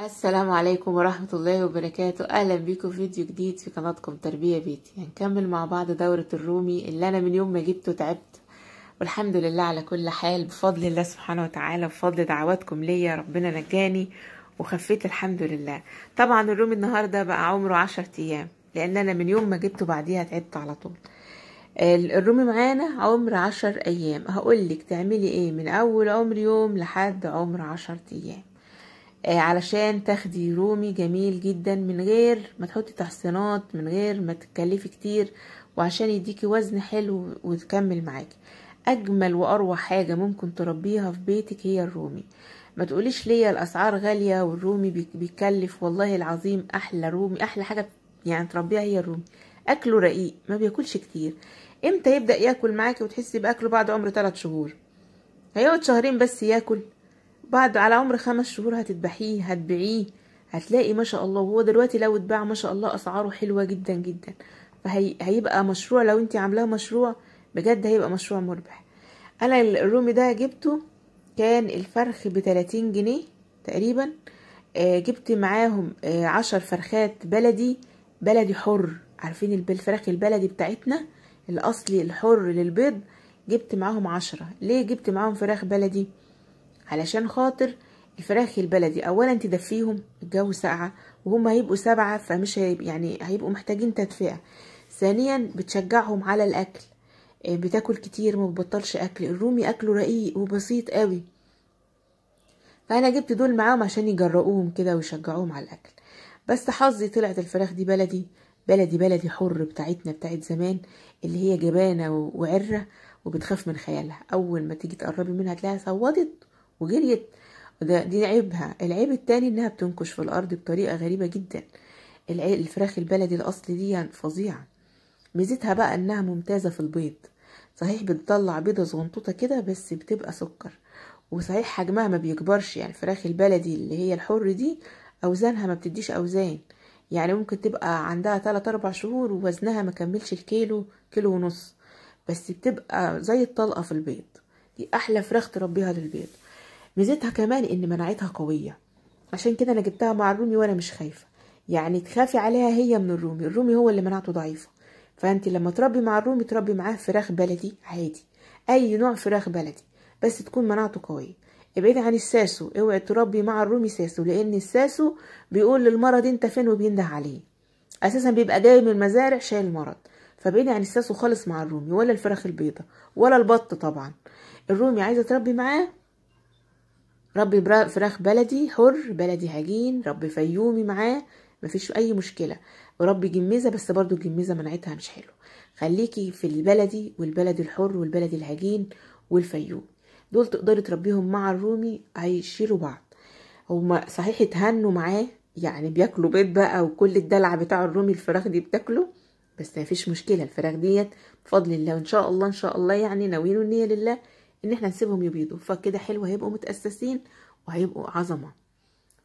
السلام عليكم ورحمة الله وبركاته أهلا بكم في فيديو جديد في قناتكم تربية بيتي هنكمل مع بعض دورة الرومي اللي أنا من يوم ما جبته تعبت والحمد لله على كل حال بفضل الله سبحانه وتعالى بفضل دعواتكم ليا ربنا نجاني وخفيت الحمد لله طبعا الرومي النهاردة بقى عمره عشر أيام لأن أنا من يوم ما جبته بعديها تعبت على طول الرومي معانا عمر عشر أيام هقولك تعملي ايه من أول عمر يوم لحد عمر عشر أيام آه، علشان تاخدي رومي جميل جدا من غير ما تحطي تحصينات من غير ما تتكلفي كتير وعشان يديكي وزن حلو وتكمل معاكي اجمل واروع حاجه ممكن تربيها في بيتك هي الرومي ما تقوليش ليا الاسعار غاليه والرومي بيكلف والله العظيم احلى رومي احلى حاجه يعني تربيها هي الرومي اكله رقيق ما بياكلش كتير امتى يبدا ياكل معاكي وتحسي باكله بعد عمر 3 شهور هيقعد شهرين بس ياكل بعد على عمر خمس شهور هتذبحيه هتبيعيه هتلاقي ما شاء الله وهو دلوقتي لو اتباع ما شاء الله اسعاره حلوه جدا جدا فهيبقى فهي... مشروع لو انت عاملاه مشروع بجد هيبقى مشروع مربح انا الرومي ده جبته كان الفرخ بتلاتين جنيه تقريبا آه جبت معاهم آه عشر فرخات بلدي بلدي حر عارفين الفراخ البلدي بتاعتنا الاصلي الحر للبيض جبت معاهم عشرة ليه جبت معاهم فراخ بلدي علشان خاطر الفراخ البلدي اولا تدفيهم الجو ساقعه وهم هيبقوا سبعه فمش هيب يعني هيبقوا محتاجين تدفئه ثانيا بتشجعهم على الاكل آه، بتاكل كتير ما بتبطلش اكل الرومي اكله رقيق وبسيط قوي فانا جبت دول معاهم عشان يجرؤوهم كده ويشجعوهم على الاكل بس حظي طلعت الفراخ دي بلدي بلدي بلدي حر بتاعتنا بتاعت زمان اللي هي جبانه وعره وبتخاف من خيالها اول ما تيجي تقربي منها تلاقيها صوتت وجريت ده دي عيبها العيب التاني انها بتنكش في الارض بطريقه غريبه جدا الفراخ البلدي الاصلي دي يعني فظيعه ميزتها بقى انها ممتازه في البيض صحيح بتطلع بيضه صغنطوطه كده بس بتبقى سكر وصحيح حجمها ما بيكبرش يعني الفراخ البلدي اللي هي الحر دي اوزانها ما بتديش اوزان يعني ممكن تبقى عندها 3 اربع شهور ووزنها ما كملش الكيلو كيلو ونص بس بتبقى زي الطلقه في البيض دي احلى فراخ تربيها للبيض ميزتها كمان ان مناعتها قويه عشان كده انا جبتها مع الرومي وانا مش خايفه يعني تخافي عليها هي من الرومي الرومي هو اللي مناعته ضعيفه فانت لما تربي مع الرومي تربي معاه فراخ بلدي عادي اي نوع فراخ بلدي بس تكون مناعته قويه ابعدي عن الساسو اوعي تربي مع الرومي ساسو لان الساسو بيقول للمرض انت فين وبينده عليه اساسا بيبقى جاي من المزارع شايل المرض فبعدي عن الساسو خالص مع الرومي ولا الفراخ البيضة ولا البط طبعا الرومي عايزه تربي معاه ربي فراخ بلدي حر بلدي هجين ربي فيومي معاه مفيش اي مشكله وربي جميزه بس برضو الجميزه منعتها مش حلو خليكي في البلدي والبلد الحر والبلد الهجين والفيوم دول تقدري تربيهم مع الرومي هيشيلوا بعض هما صحيح اتهنوا معاه يعني بياكلوا بيض بقى وكل الدلع بتاع الرومي الفراخ دي بتاكله بس مفيش مشكله الفراخ ديت بفضل الله وان شاء الله ان شاء الله يعني ناويين النيه لله ان احنا نسيبهم يبيضوا فكده حلو هيبقوا متاسسين وهيبقوا عظمه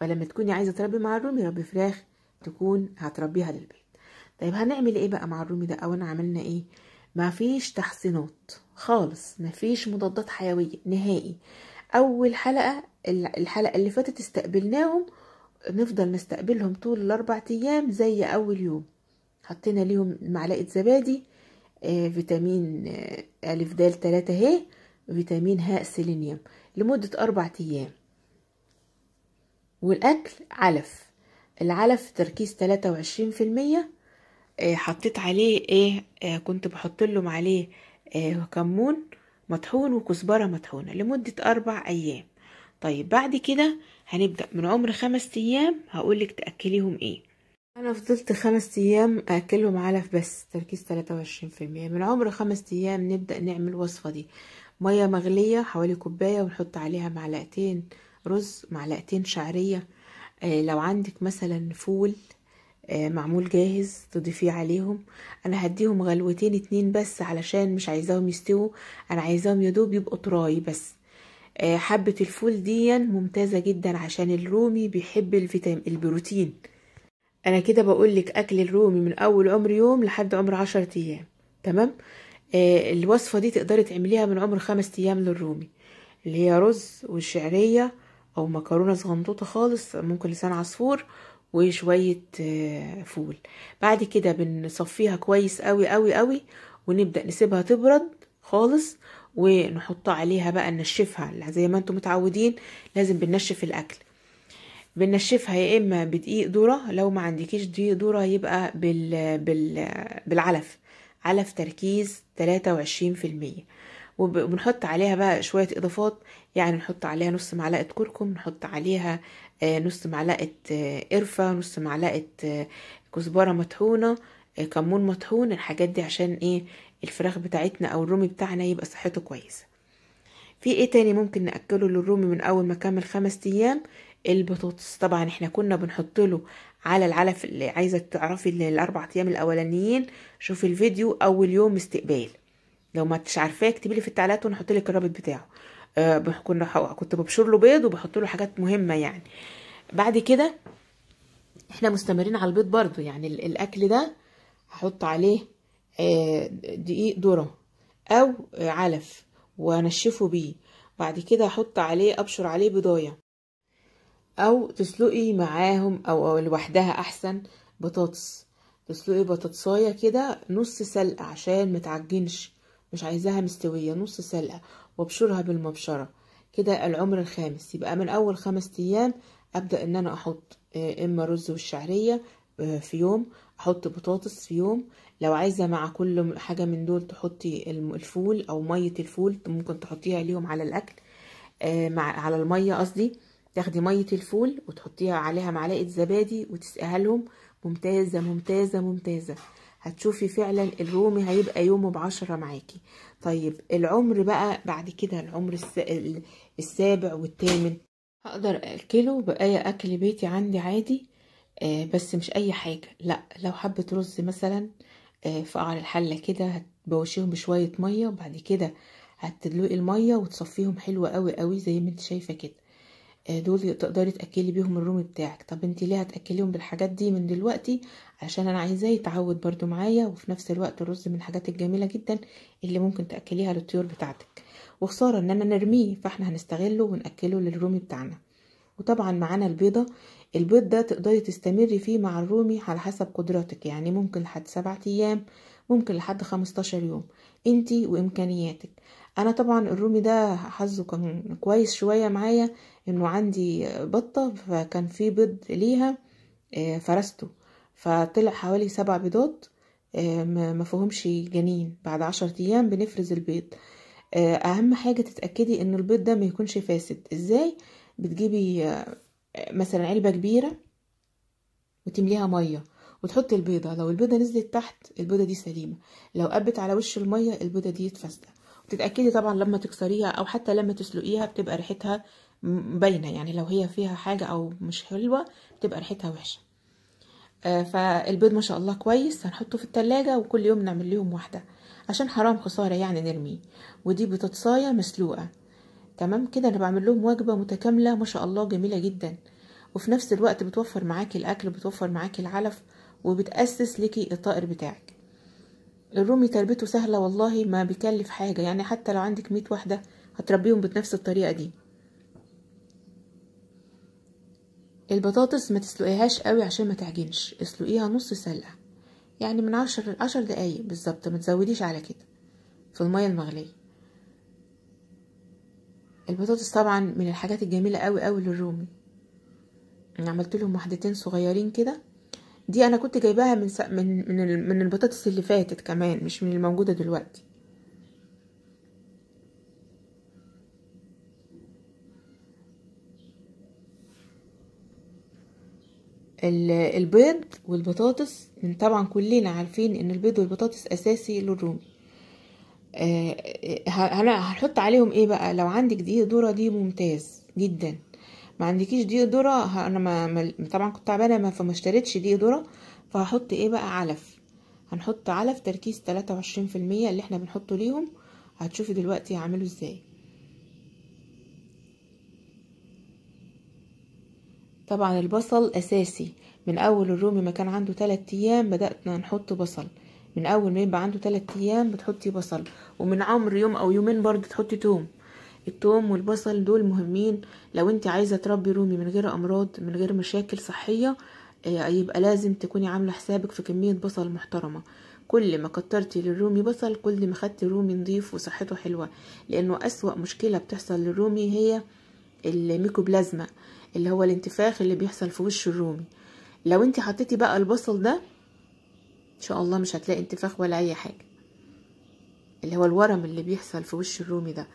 فلما تكوني عايزه تربي مع الرومي ربي فراخ تكون هتربيها للبيت طيب هنعمل ايه بقى مع الرومي ده او انا عملنا ايه مفيش تحسينات خالص مفيش مضادات حيويه نهائي اول حلقه الحلقه اللي فاتت استقبلناهم نفضل نستقبلهم طول الاربع ايام زي اول يوم حطينا ليهم معلقه زبادي آه فيتامين آه د 3 اهي فيتامين ه سيلينيوم لمدة أربع أيام والأكل علف العلف تركيز تلاتة وعشرين في المية آه، حطيت عليه ايه آه كنت بحط لهم عليه آه كمون مطحون وكزبرة مطحونة لمدة أربع أيام طيب بعد كده هنبدأ من عمر خمس أيام هقولك تأكليهم ايه أنا فضلت خمس أيام أكلهم علف بس تركيز تلاتة وعشرين في المية من عمر خمس أيام نبدأ نعمل الوصفة دي مية مغلية حوالي كوباية ونحط عليها معلقتين رز معلقتين شعرية آه، لو عندك مثلا فول آه، معمول جاهز تضيفيه عليهم انا هديهم غلوتين اتنين بس علشان مش عايزاهم يستووا انا عايزاهم يدوب يبقوا طراي بس آه، حبة الفول دي ممتازة جدا عشان الرومي بيحب الفيتامين البروتين انا كده بقولك اكل الرومي من اول عمر يوم لحد عمر عشرة ايام تمام آه، الوصفة دي تقدري تعمليها من عمر خمس أيام للرومي اللي هي رز وشعرية أو مكرونة صغنطوطة خالص ممكن لسان عصفور وشوية آه، فول بعد كده بنصفيها كويس قوي قوي قوي ونبدأ نسيبها تبرد خالص ونحط عليها بقى ننشفها زي ما انتم متعودين لازم بننشف الأكل بننشفها يا إما بدقيق ذرة لو ما عندكيش دقيق ذرة يبقى بال... بال... بالعلف على في تركيز 23% وبنحط عليها بقى شوية إضافات يعني نحط عليها نص معلقة كركم نحط عليها آه، نص معلقة آه، قرفة نص معلقة آه، كزبرة مطحونة كمون مطحون الحاجات دي عشان ايه الفراخ بتاعتنا او الرومي بتاعنا يبقى صحته كويسة في ايه تاني ممكن نأكله للرومي من اول ما كمل خمس ايام البطاطس طبعا احنا كنا بنحط له على العلف اللي عايزه تعرفي الاربع ايام الاولانيين شوفي الفيديو اول يوم استقبال لو ما انتش عارفاه اكتبي لي في التعليقات وانا لك الرابط بتاعه آه كنا كنت ببشر له بيض وبحط له حاجات مهمه يعني بعد كده احنا مستمرين على البيض برضو يعني الاكل ده هحط عليه آه، دقيق ذره او علف وانشفه بيه بعد كده احط عليه ابشر عليه بضايه او تسلقي معاهم او لوحدها احسن بطاطس تسلقي بطاطسايه كده نص سلقه عشان متعجنش مش عايزاها مستويه نص سلقه وابشرها بالمبشره كده العمر الخامس يبقى من اول خمس ايام ابدا ان انا احط آه، اما رز والشعريه آه، في يوم احط بطاطس في يوم لو عايزه مع كل حاجه من دول تحطي الفول او ميه الفول ممكن تحطيها ليهم على الاكل آه، مع على الميه قصدي تاخدي ميه الفول وتحطيها عليها معلقه زبادي وتسقيها لهم ممتازه ممتازه ممتازه هتشوفي فعلا الرومي هيبقى يومه بعشرة معاكي طيب العمر بقى بعد كده العمر السابع والثامن هقدر اكله بأي اكل بيتي عندي عادي آه بس مش اي حاجة لا لو حبة رز مثلا آه في قعر الحلة كده هتبوشيهم بشوية مية وبعد كده هتدلقي المية وتصفيهم حلوة قوي قوي زي ما انت شايفة كده آه، دول تقدري تاكلي بيهم الرومي بتاعك طب انت ليه هتاكليهم بالحاجات دي من دلوقتي عشان انا عايزاه يتعود برضو معايا وفي نفس الوقت الرز من الحاجات الجميله جدا اللي ممكن تاكليها للطيور بتاعتك وخساره ان انا نرميه فاحنا هنستغله وناكله للرومي بتاعنا وطبعا معانا البيضه البيض ده تقدري تستمري فيه مع الرومي على حسب قدراتك يعني ممكن لحد سبعة ايام ممكن لحد 15 يوم انتي وامكانياتك انا طبعا الرومي ده حظه كان كويس شويه معايا انه عندي بطه فكان في بيض ليها آه، فرسته فطلع حوالي سبع بيضات آه، فيهمش جنين بعد عشر ايام بنفرز البيض آه، اهم حاجه تتاكدي ان البيض ده ما يكونش فاسد ازاي بتجيبي مثلا علبه كبيره وتمليها ميه وتحط البيضة لو البيضة نزلت تحت البيضة دي سليمة لو قبت على وش المية البيضة دي فاسدة وتتأكدي طبعا لما تكسريها أو حتى لما تسلقيها بتبقى ريحتها باينة يعني لو هي فيها حاجة أو مش حلوة بتبقى ريحتها وحشة آه، فالبيض ما شاء الله كويس هنحطه في التلاجة وكل يوم نعمل لهم واحدة عشان حرام خسارة يعني نرميه ودي بتتصايا مسلوقة تمام كده انا بعمل لهم وجبة متكاملة ما شاء الله جميلة جدا وفي نفس الوقت بتوفر معاكي الاكل بتوفر معاكي العلف وبتأسس ليكي الطائر بتاعك الرومي تربيته سهلة والله ما بيكلف حاجة يعني حتى لو عندك مية واحدة هتربيهم بنفس الطريقة دي البطاطس ما تسلقيهاش قوي عشان ما تعجنش اسلقيها نص سلقة يعني من عشر عشر دقايق بالظبط ما تزوديش على كده في المية المغلية البطاطس طبعا من الحاجات الجميلة قوي قوي للرومي انا عملت لهم وحدتين صغيرين كده دي انا كنت جايباها من من من, من البطاطس اللي فاتت كمان مش من الموجوده دلوقتي البيض والبطاطس من طبعا كلنا عارفين ان البيض والبطاطس اساسي للرومي آه هنحط عليهم ايه بقى لو عندك دي دورة دي ممتاز جدا ما عندكيش ديودورا انا ما, طبعا كنت تعبانه ما فمشتريتش ديودورا فهحط ايه بقى علف هنحط علف تركيز 23% اللي احنا بنحطه ليهم هتشوفي دلوقتي هعمله ازاي طبعا البصل اساسي من اول الرومي ما كان عنده 3 ايام بداتنا نحط بصل من اول ما يبقى عنده 3 ايام بتحطي بصل ومن عمر يوم او يومين برضه تحطي توم التوم والبصل دول مهمين لو انت عايزه تربي رومي من غير امراض من غير مشاكل صحيه آه، يبقى لازم تكوني عامله حسابك في كميه بصل محترمه كل ما كترتي للرومي بصل كل ما خدتي رومي نضيف وصحته حلوه لانه اسوا مشكله بتحصل للرومي هي الميكوبلازما اللي هو الانتفاخ اللي بيحصل في وش الرومي لو انت حطيتي بقى البصل ده ان شاء الله مش هتلاقي انتفاخ ولا اي حاجه اللي هو الورم اللي بيحصل في وش الرومي ده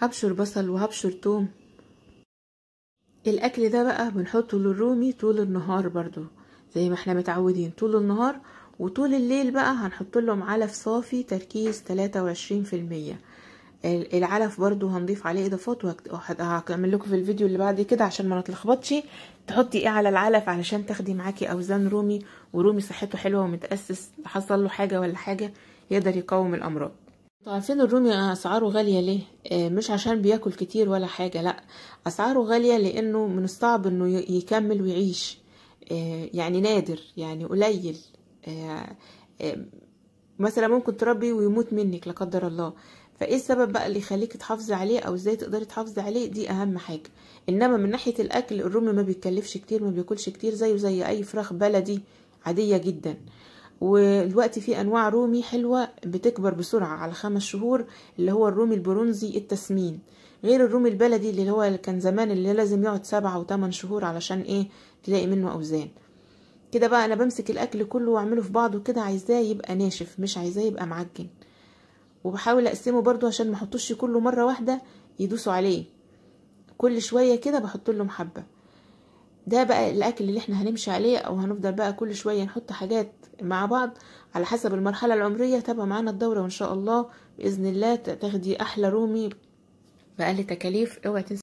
هبشر بصل وهبشر توم الاكل ده بقى بنحطه للرومي طول النهار برضو زي ما احنا متعودين طول النهار وطول الليل بقى هنحط لهم علف صافي تركيز 23% العلف برضو هنضيف عليه اضافات وهعمل لكم في الفيديو اللي بعد كده عشان ما نتلخبطش تحطي ايه على العلف علشان تاخدي معاكي اوزان رومي ورومي صحته حلوه ومتاسس حصل له حاجه ولا حاجه يقدر يقاوم الامراض طعسين طيب، الرومي آه، اسعاره غالية ليه؟ آه، مش عشان بياكل كتير ولا حاجة لا اسعاره غالية لانه من الصعب انه يكمل ويعيش آه، يعني نادر يعني قليل مثلا ممكن تربي ويموت منك لا قدر الله فايه السبب بقى اللي يخليك تحافظي عليه او ازاي تقدري تحافظي عليه دي اهم حاجه انما من ناحيه الاكل الرومي ما بيتكلفش كتير ما بياكلش كتير زيه زي اي فراخ بلدي عاديه جدا ودلوقتي في انواع رومي حلوة بتكبر بسرعة على خمس شهور اللي هو الرومي البرونزي التسمين غير الرومي البلدي اللي هو كان زمان اللي لازم يقعد سبعة ثمان شهور علشان ايه تلاقي منه اوزان كده بقى انا بمسك الاكل كله واعمله في بعضه كده عايزاه يبقى ناشف مش عايزاه يبقى معجن وبحاول اقسمه برضو عشان ما احطوش كله مره واحده يدوسوا عليه كل شويه كده بحط لهم حبه ده بقى الاكل اللي احنا هنمشي عليه او هنفضل بقى كل شويه نحط حاجات مع بعض على حسب المرحله العمريه تابع معانا الدوره وان شاء الله باذن الله تاخدي احلى رومي باقل تكاليف اوعي تنسي